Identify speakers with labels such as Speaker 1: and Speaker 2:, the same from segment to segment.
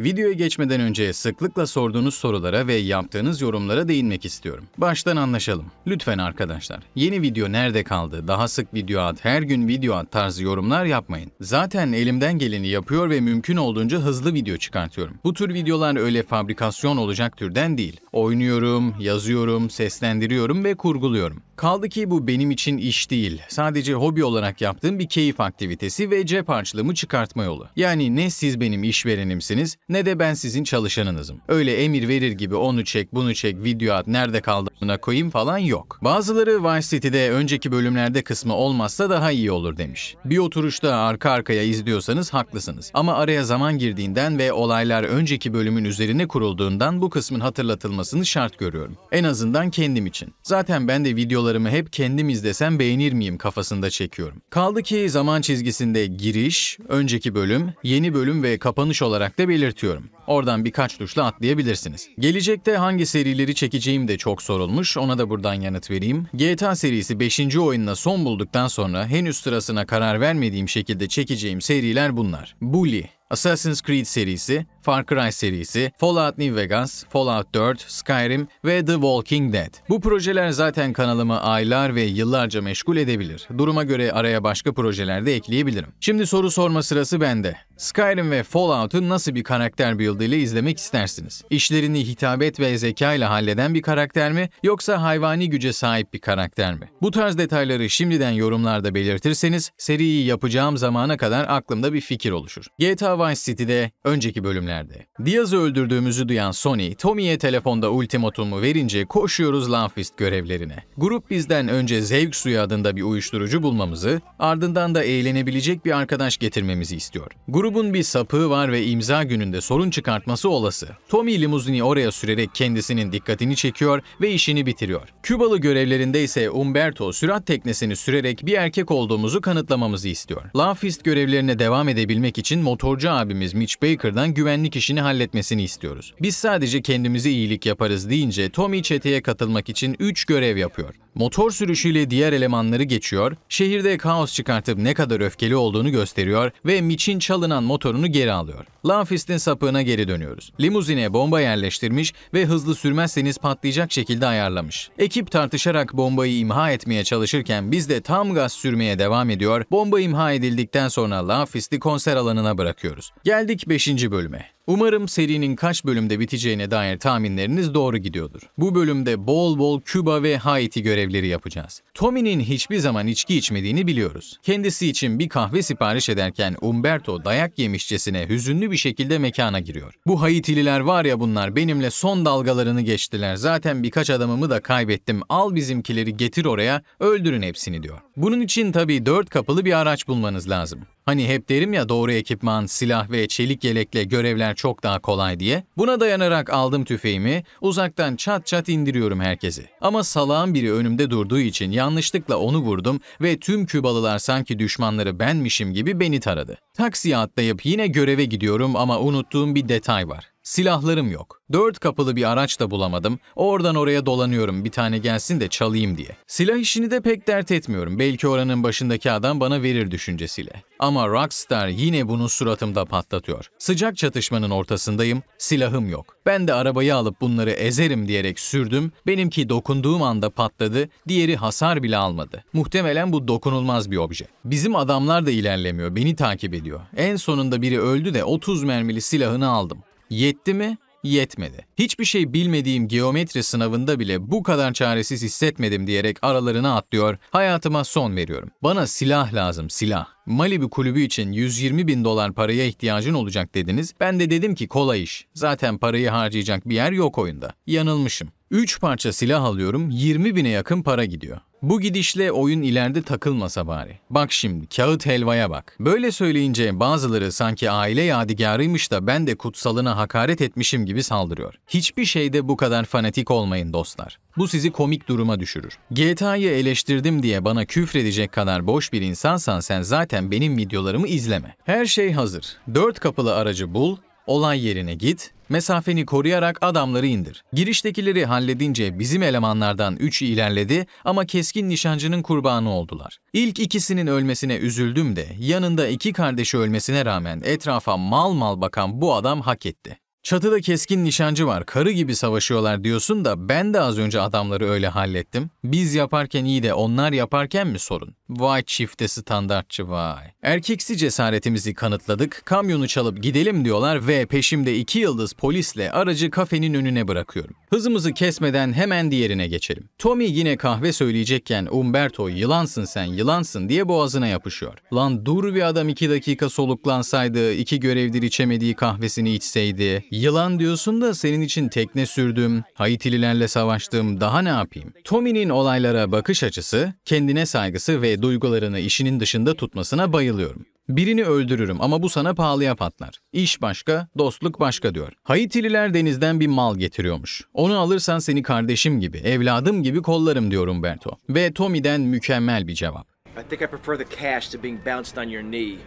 Speaker 1: Videoya geçmeden önce sıklıkla sorduğunuz sorulara ve yaptığınız yorumlara değinmek istiyorum. Baştan anlaşalım. Lütfen arkadaşlar, yeni video nerede kaldı, daha sık video at, her gün video at tarzı yorumlar yapmayın. Zaten elimden geleni yapıyor ve mümkün olduğunca hızlı video çıkartıyorum. Bu tür videolar öyle fabrikasyon olacak türden değil. Oynuyorum, yazıyorum, seslendiriyorum ve kurguluyorum. Kaldı ki bu benim için iş değil, sadece hobi olarak yaptığım bir keyif aktivitesi ve cep harçlığımı çıkartma yolu. Yani ne siz benim işverenimsiniz ne de ben sizin çalışanınızım. Öyle emir verir gibi onu çek, bunu çek, video at, nerede kaldığına koyayım falan yok. Bazıları Vice City'de önceki bölümlerde kısmı olmazsa daha iyi olur demiş. Bir oturuşta arka arkaya izliyorsanız haklısınız. Ama araya zaman girdiğinden ve olaylar önceki bölümün üzerine kurulduğundan bu kısmın hatırlatılmasını şart görüyorum. En azından kendim için. Zaten ben de videolarımı hep kendim izlesem beğenir miyim kafasında çekiyorum. Kaldı ki zaman çizgisinde giriş, önceki bölüm, yeni bölüm ve kapanış olarak da belirtiyorum belirtiyorum. Oradan birkaç tuşla atlayabilirsiniz. Gelecekte hangi serileri çekeceğim de çok sorulmuş, ona da buradan yanıt vereyim. GTA serisi 5. oyununa son bulduktan sonra henüz sırasına karar vermediğim şekilde çekeceğim seriler bunlar. Bully, Assassin's Creed serisi, Far Cry serisi, Fallout New Vegas, Fallout 4, Skyrim ve The Walking Dead. Bu projeler zaten kanalımı aylar ve yıllarca meşgul edebilir. Duruma göre araya başka projeler de ekleyebilirim. Şimdi soru sorma sırası bende. Skyrim ve Fallout'u nasıl bir karakter build ile izlemek istersiniz? İşlerini hitabet ve zeka ile halleden bir karakter mi yoksa hayvani güce sahip bir karakter mi? Bu tarz detayları şimdiden yorumlarda belirtirseniz seriyi yapacağım zamana kadar aklımda bir fikir oluşur. GTA Vice City'de önceki bölümler nerede? Diaz'ı öldürdüğümüzü duyan Sony, Tommy'ye telefonda ultimatumu verince koşuyoruz Lanfist görevlerine. Grup bizden önce Zevk Suyu adında bir uyuşturucu bulmamızı, ardından da eğlenebilecek bir arkadaş getirmemizi istiyor. Grubun bir sapığı var ve imza gününde sorun çıkartması olası. Tommy limuzini oraya sürerek kendisinin dikkatini çekiyor ve işini bitiriyor. Kübalı görevlerinde ise Umberto sürat teknesini sürerek bir erkek olduğumuzu kanıtlamamızı istiyor. Lanfist görevlerine devam edebilmek için motorcu abimiz Mitch Baker'dan güvenli güvenlik işini halletmesini istiyoruz. Biz sadece kendimize iyilik yaparız deyince Tommy çeteye katılmak için 3 görev yapıyor. Motor sürüşüyle diğer elemanları geçiyor, şehirde kaos çıkartıp ne kadar öfkeli olduğunu gösteriyor ve Mitch'in çalınan motorunu geri alıyor. Lanfist'in sapığına geri dönüyoruz. Limuzine bomba yerleştirmiş ve hızlı sürmezseniz patlayacak şekilde ayarlamış. Ekip tartışarak bombayı imha etmeye çalışırken biz de tam gaz sürmeye devam ediyor. Bomba imha edildikten sonra Lanfist'i konser alanına bırakıyoruz. Geldik 5. bölüme. Umarım serinin kaç bölümde biteceğine dair tahminleriniz doğru gidiyordur. Bu bölümde bol bol Küba ve Haiti görevleri yapacağız. Tommy'nin hiçbir zaman içki içmediğini biliyoruz. Kendisi için bir kahve sipariş ederken Umberto dayak yemişçesine hüzünlü bir şekilde mekana giriyor. Bu Haitililer var ya bunlar benimle son dalgalarını geçtiler. Zaten birkaç adamımı da kaybettim. Al bizimkileri getir oraya öldürün hepsini diyor. Bunun için tabii dört kapılı bir araç bulmanız lazım. Hani hep derim ya doğru ekipman, silah ve çelik yelekle görevler çok daha kolay diye. Buna dayanarak aldım tüfeğimi, uzaktan çat çat indiriyorum herkesi. Ama salağın biri önümde durduğu için yanlışlıkla onu vurdum ve tüm Kübalılar sanki düşmanları benmişim gibi beni taradı. Taksiye atlayıp yine göreve gidiyorum ama unuttuğum bir detay var. Silahlarım yok. Dört kapılı bir araç da bulamadım. Oradan oraya dolanıyorum bir tane gelsin de çalayım diye. Silah işini de pek dert etmiyorum. Belki oranın başındaki adam bana verir düşüncesiyle. Ama Rockstar yine bunu suratımda patlatıyor. Sıcak çatışmanın ortasındayım, silahım yok. Ben de arabayı alıp bunları ezerim diyerek sürdüm. Benimki dokunduğum anda patladı, diğeri hasar bile almadı. Muhtemelen bu dokunulmaz bir obje. Bizim adamlar da ilerlemiyor, beni takip ediyor. En sonunda biri öldü de 30 mermili silahını aldım. Yetti mi? Yetmedi. Hiçbir şey bilmediğim geometri sınavında bile bu kadar çaresiz hissetmedim diyerek aralarına atlıyor, hayatıma son veriyorum. Bana silah lazım, silah. Malibu kulübü için 120 bin dolar paraya ihtiyacın olacak dediniz. Ben de dedim ki kolay iş. Zaten parayı harcayacak bir yer yok oyunda. Yanılmışım. 3 parça silah alıyorum 20 bine yakın para gidiyor. Bu gidişle oyun ileride takılmasa bari. Bak şimdi kağıt helvaya bak. Böyle söyleyince bazıları sanki aile yadigarıymış da ben de kutsalına hakaret etmişim gibi saldırıyor. Hiçbir şeyde bu kadar fanatik olmayın dostlar. Bu sizi komik duruma düşürür. GTA'yı eleştirdim diye bana küfredecek kadar boş bir insansan sen zaten benim videolarımı izleme. Her şey hazır. Dört kapılı aracı bul, olay yerine git, mesafeni koruyarak adamları indir. Giriştekileri halledince bizim elemanlardan 3'ü ilerledi ama keskin nişancının kurbanı oldular. İlk ikisinin ölmesine üzüldüm de yanında iki kardeşi ölmesine rağmen etrafa mal mal bakan bu adam hak etti. Çatıda keskin nişancı var, karı gibi savaşıyorlar diyorsun da ben de az önce adamları öyle hallettim. Biz yaparken iyi de onlar yaparken mi sorun? Vay çifte standartçı vay. Erkeksi cesaretimizi kanıtladık, kamyonu çalıp gidelim diyorlar ve peşimde iki yıldız polisle aracı kafenin önüne bırakıyorum. Hızımızı kesmeden hemen diğerine geçelim. Tommy yine kahve söyleyecekken Umberto yılansın sen yılansın diye boğazına yapışıyor. Lan dur bir adam iki dakika soluklansaydı, iki görevdir içemediği kahvesini içseydi, Yılan diyorsun da senin için tekne sürdüm, Haitililerle savaştım, daha ne yapayım? Tommy'nin olaylara bakış açısı, kendine saygısı ve duygularını işinin dışında tutmasına bayılıyorum. Birini öldürürüm ama bu sana pahalıya patlar. İş başka, dostluk başka diyor. Haitililer denizden bir mal getiriyormuş. Onu alırsan seni kardeşim gibi, evladım gibi kollarım diyor Umberto. Ve Tommy'den mükemmel bir cevap. I think I prefer the cash to being bounced on your knee,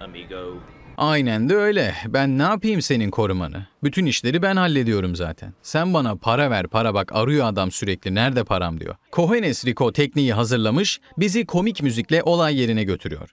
Speaker 1: amigo. Aynen de öyle. Ben ne yapayım senin korumanı? Bütün işleri ben hallediyorum zaten. Sen bana para ver para bak arıyor adam sürekli nerede param diyor. Cohenes Rico tekniği hazırlamış bizi komik müzikle olay yerine götürüyor.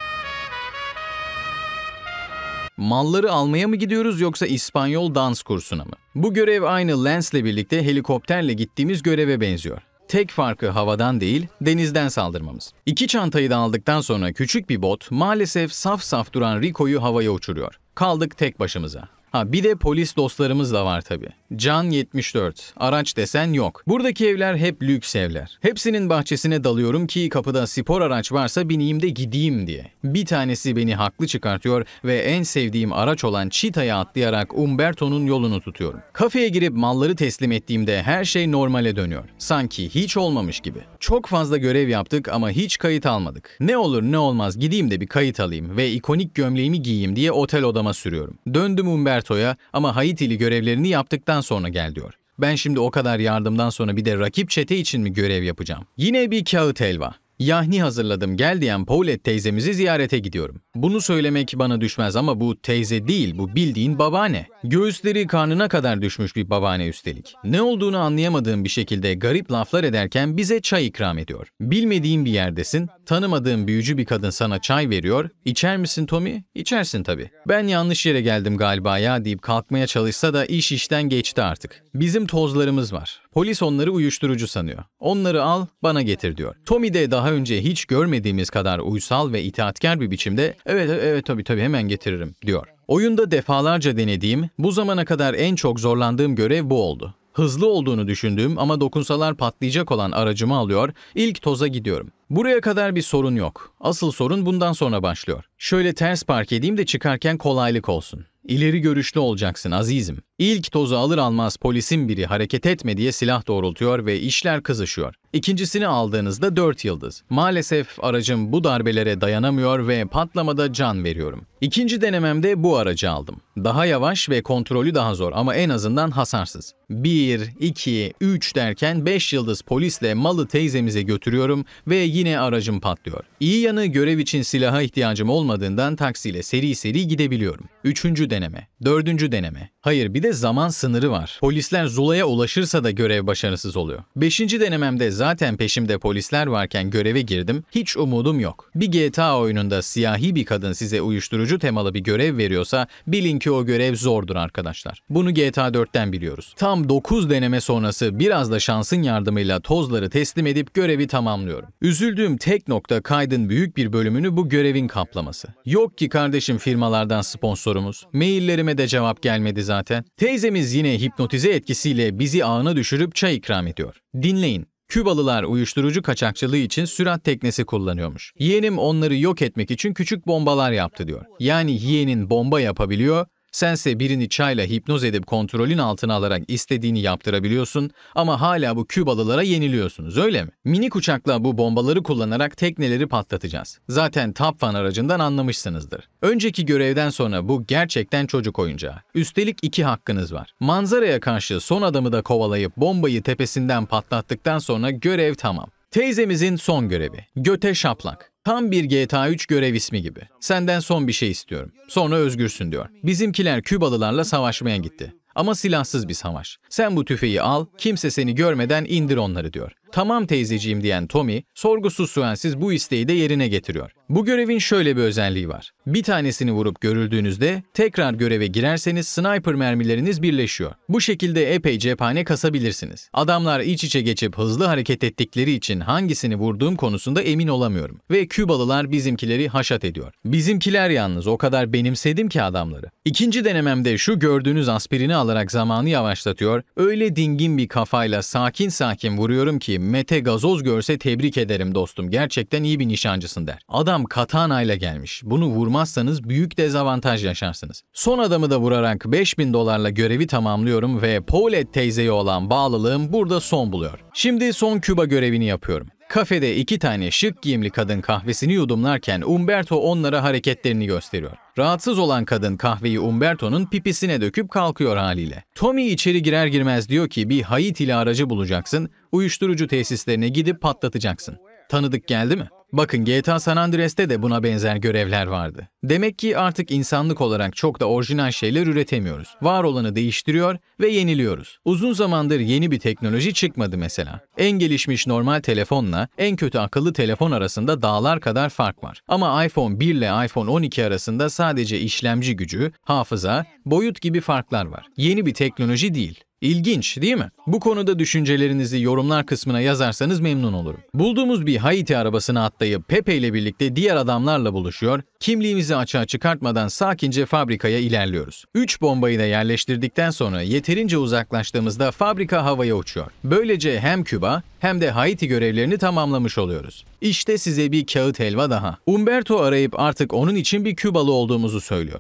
Speaker 1: Malları almaya mı gidiyoruz yoksa İspanyol dans kursuna mı? Bu görev aynı Lance'le birlikte helikopterle gittiğimiz göreve benziyor tek farkı havadan değil denizden saldırmamız. İki çantayı da aldıktan sonra küçük bir bot maalesef saf saf duran Rico'yu havaya uçuruyor. Kaldık tek başımıza. Ha bir de polis dostlarımız da var tabii. Can 74. Araç desen yok. Buradaki evler hep lüks evler. Hepsinin bahçesine dalıyorum ki kapıda spor araç varsa bineyim de gideyim diye. Bir tanesi beni haklı çıkartıyor ve en sevdiğim araç olan Cheetah'ya atlayarak Umberto'nun yolunu tutuyorum. Kafeye girip malları teslim ettiğimde her şey normale dönüyor. Sanki hiç olmamış gibi. Çok fazla görev yaptık ama hiç kayıt almadık. Ne olur ne olmaz gideyim de bir kayıt alayım ve ikonik gömleğimi giyeyim diye otel odama sürüyorum. Döndüm Umberto Roberto'ya ama Haitili görevlerini yaptıktan sonra gel diyor. Ben şimdi o kadar yardımdan sonra bir de rakip çete için mi görev yapacağım? Yine bir kağıt helva. Yahni hazırladım gel diyen Paulette teyzemizi ziyarete gidiyorum. Bunu söylemek bana düşmez ama bu teyze değil bu bildiğin babaanne. Göğüsleri karnına kadar düşmüş bir babaanne üstelik. Ne olduğunu anlayamadığım bir şekilde garip laflar ederken bize çay ikram ediyor. Bilmediğin bir yerdesin, tanımadığın büyücü bir kadın sana çay veriyor. İçer misin Tommy? İçersin tabii. Ben yanlış yere geldim galiba ya deyip kalkmaya çalışsa da iş işten geçti artık. Bizim tozlarımız var. Polis onları uyuşturucu sanıyor. Onları al, bana getir diyor. Tommy de daha önce hiç görmediğimiz kadar uysal ve itaatkar bir biçimde evet evet tabii tabii hemen getiririm diyor. Oyunda defalarca denediğim, bu zamana kadar en çok zorlandığım görev bu oldu. Hızlı olduğunu düşündüğüm ama dokunsalar patlayacak olan aracımı alıyor, ilk toza gidiyorum. Buraya kadar bir sorun yok. Asıl sorun bundan sonra başlıyor. Şöyle ters park edeyim de çıkarken kolaylık olsun. İleri görüşlü olacaksın azizim. İlk tozu alır almaz polisin biri hareket etme diye silah doğrultuyor ve işler kızışıyor. İkincisini aldığınızda 4 yıldız. Maalesef aracım bu darbelere dayanamıyor ve patlamada can veriyorum. İkinci denememde bu aracı aldım. Daha yavaş ve kontrolü daha zor ama en azından hasarsız. 1, 2, 3 derken 5 yıldız polisle malı teyzemize götürüyorum ve yine aracım patlıyor. İyi yanı görev için silaha ihtiyacım olmadığından taksiyle seri seri gidebiliyorum. Üçüncü deneme, dördüncü deneme. Hayır bir de de zaman sınırı var. Polisler Zula'ya ulaşırsa da görev başarısız oluyor. Beşinci denememde zaten peşimde polisler varken göreve girdim. Hiç umudum yok. Bir GTA oyununda siyahi bir kadın size uyuşturucu temalı bir görev veriyorsa bilin ki o görev zordur arkadaşlar. Bunu GTA 4'ten biliyoruz. Tam 9 deneme sonrası biraz da şansın yardımıyla tozları teslim edip görevi tamamlıyorum. Üzüldüğüm tek nokta kaydın büyük bir bölümünü bu görevin kaplaması. Yok ki kardeşim firmalardan sponsorumuz. Maillerime de cevap gelmedi zaten. Teyzemiz yine hipnotize etkisiyle bizi ağına düşürüp çay ikram ediyor. Dinleyin. Kübalılar uyuşturucu kaçakçılığı için sürat teknesi kullanıyormuş. Yeğenim onları yok etmek için küçük bombalar yaptı diyor. Yani yeğenin bomba yapabiliyor, Sense birini çayla hipnoz edip kontrolün altına alarak istediğini yaptırabiliyorsun ama hala bu Kübalılara yeniliyorsunuz öyle mi? Minik uçakla bu bombaları kullanarak tekneleri patlatacağız. Zaten Tapfan aracından anlamışsınızdır. Önceki görevden sonra bu gerçekten çocuk oyuncağı. Üstelik iki hakkınız var. Manzaraya karşı son adamı da kovalayıp bombayı tepesinden patlattıktan sonra görev tamam. Teyzemizin son görevi. Göte şaplak. Tam bir GTA 3 görev ismi gibi. Senden son bir şey istiyorum. Sonra özgürsün diyor. Bizimkiler Kübalılarla savaşmaya gitti. Ama silahsız bir savaş. Sen bu tüfeği al, kimse seni görmeden indir onları diyor. Tamam teyzeciğim diyen Tommy, sorgusuz suensiz bu isteği de yerine getiriyor. Bu görevin şöyle bir özelliği var. Bir tanesini vurup görüldüğünüzde tekrar göreve girerseniz sniper mermileriniz birleşiyor. Bu şekilde epey cephane kasabilirsiniz. Adamlar iç içe geçip hızlı hareket ettikleri için hangisini vurduğum konusunda emin olamıyorum. Ve Kübalılar bizimkileri haşat ediyor. Bizimkiler yalnız o kadar benimsedim ki adamları. İkinci denememde şu gördüğünüz aspirini alarak zamanı yavaşlatıyor, öyle dingin bir kafayla sakin sakin vuruyorum ki Vallahi Mete gazoz görse tebrik ederim dostum. Gerçekten iyi bir nişancısın der. Adam katanayla gelmiş. Bunu vurmazsanız büyük dezavantaj yaşarsınız. Son adamı da vurarak 5000 dolarla görevi tamamlıyorum ve Paulette teyzeye olan bağlılığım burada son buluyor. Şimdi son Küba görevini yapıyorum. Kafede iki tane şık giyimli kadın kahvesini yudumlarken Umberto onlara hareketlerini gösteriyor. Rahatsız olan kadın kahveyi Umberto'nun pipisine döküp kalkıyor haliyle. Tommy içeri girer girmez diyor ki bir Haiti ile aracı bulacaksın, uyuşturucu tesislerine gidip patlatacaksın. Tanıdık geldi mi? Bakın GTA San Andreas'te de buna benzer görevler vardı. Demek ki artık insanlık olarak çok da orijinal şeyler üretemiyoruz. Var olanı değiştiriyor ve yeniliyoruz. Uzun zamandır yeni bir teknoloji çıkmadı mesela. En gelişmiş normal telefonla en kötü akıllı telefon arasında dağlar kadar fark var. Ama iPhone 1 ile iPhone 12 arasında sadece işlemci gücü, hafıza, boyut gibi farklar var. Yeni bir teknoloji değil. İlginç değil mi? Bu konuda düşüncelerinizi yorumlar kısmına yazarsanız memnun olurum. Bulduğumuz bir Haiti arabasına atlayıp Pepe ile birlikte diğer adamlarla buluşuyor, kimliğimizi açığa çıkartmadan sakince fabrikaya ilerliyoruz. 3 bombayı da yerleştirdikten sonra yeterince uzaklaştığımızda fabrika havaya uçuyor. Böylece hem Küba hem de Haiti görevlerini tamamlamış oluyoruz. İşte size bir kağıt helva daha. Umberto arayıp artık onun için bir Kübalı olduğumuzu söylüyor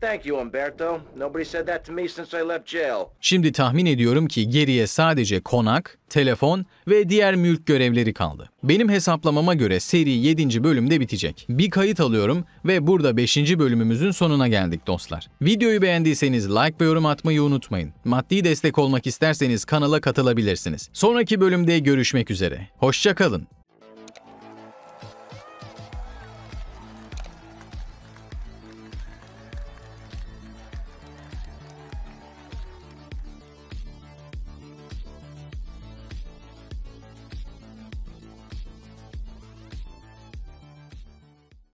Speaker 1: thank you Umberto. Nobody said that to me since I left jail. Şimdi tahmin ediyorum ki geriye sadece konak, telefon ve diğer mülk görevleri kaldı. Benim hesaplamama göre seri 7. bölümde bitecek. Bir kayıt alıyorum ve burada 5. bölümümüzün sonuna geldik dostlar. Videoyu beğendiyseniz like ve yorum atmayı unutmayın. Maddi destek olmak isterseniz kanala katılabilirsiniz. Sonraki bölümde görüşmek üzere. Hoşçakalın.